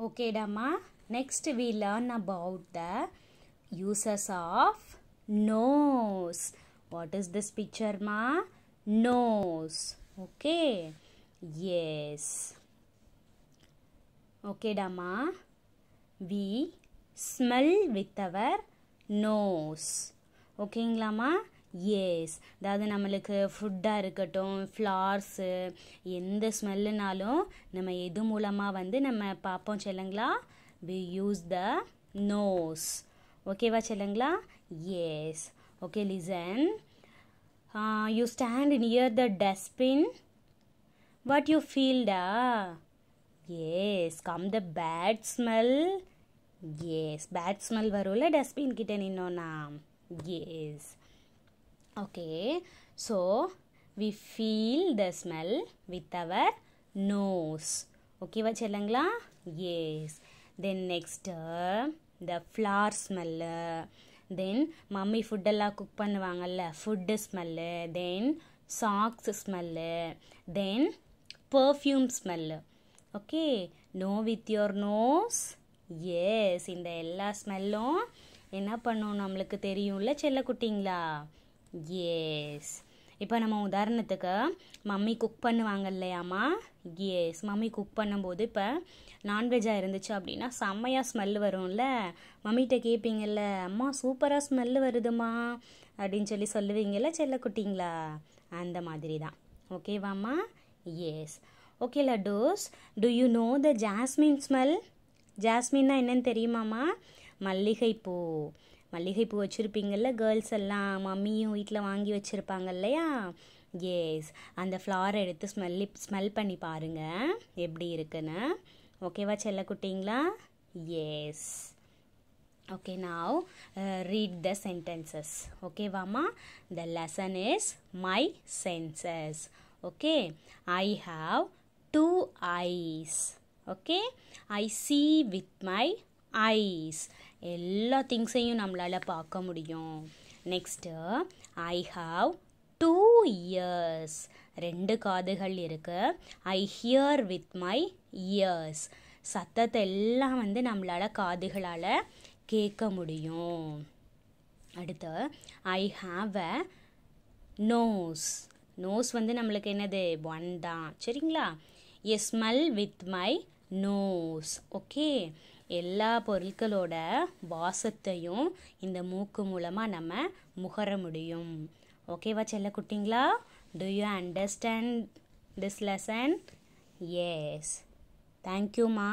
Okay, Dama. Next, we learn about the uses of nose. What is this picture, Ma? Nose. Okay. Yes. Okay, Dama. We smell with our nose. Okay, Ma. Yes அதாவது நம்மளுக்கு ஃபுட்டாக இருக்கட்டும் flowers எந்த ஸ்மெல்லுனாலும் நம்ம எது மூலமாக வந்து நம்ம பார்ப்போம் சொல்லுங்களா வி யூஸ் த நோஸ் ஓகேவா சொல்லுங்களா yes okay listen you stand near the dustbin what you ஃபீல்டா yes come the bad smell yes bad smell வரும்ல டஸ்ட்பின் கிட்டே நின்னோன்னா yes okay so we feel the smell with our nose ஓகேவா சொல்லுங்களா yes then next the flower smell then mummy ஃபுட்டெல்லாம் cook பண்ணுவாங்கல்ல food smell then socks smell then perfume smell okay know with your nose yes இந்த எல்லா ஸ்மெல்லும் என்ன பண்ணும் நம்மளுக்கு தெரியும்ல செல்ல குட்டிங்களா எஸ் இப்போ நம்ம உதாரணத்துக்கு மம்மி குக் பண்ணுவாங்க இல்லையாம்மா எஸ் மம்மி குக் பண்ணும்போது இப்போ நான்வெஜ்ஜாக இருந்துச்சு அப்படின்னா செம்மையாக ஸ்மெல் வரும்ல மம்மிகிட்ட கேட்பீங்கல்ல அம்மா சூப்பராக ஸ்மெல் வருதுமா அப்படின்னு சொல்லி சொல்லுவீங்கல்ல செல்ல குட்டிங்களா அந்த மாதிரி தான் ஓகேவாம்மா எஸ் ஓகே லடோஸ் do you know the jasmine smell ஜாஸ்மின்னா என்னன்னு தெரியுமாம்மா மல்லிகைப்பூ மல்லிகைப்பூ வச்சுருப்பீங்கள்ல கேர்ள்ஸ் எல்லாம் மம்மியும் வீட்டில் வாங்கி வச்சுருப்பாங்க இல்லையா எஸ் அந்த ஃப்ளார் எடுத்து ஸ்மெல்லி ஸ்மெல் பண்ணி பாருங்கள் எப்படி இருக்குன்னு ஓகேவா செல்ல குட்டிங்களா yes okay now read the sentences ஓகேவாம்மா the lesson is my senses okay I have two eyes okay I see with my eyes எல்லா திங்ஸையும் நம்மளால் பார்க்க முடியும் next I have two ears ரெண்டு காதுகள் இருக்குது I hear with my ears சத்தத்தை எல்லாம் வந்து நம்மளால் காதுகளால் கேட்க முடியும் அடுத்து I have a nose nose வந்து நம்மளுக்கு என்னது ஒன் தான் சரிங்களா I smell with my nose okay எல்லா பொருட்களோட வாசத்தையும் இந்த மூக்கு மூலமாக நம்ம முகர முடியும் ஓகேவா செல்ல குட்டிங்களா do you understand this lesson yes தேங்க்யூம்மா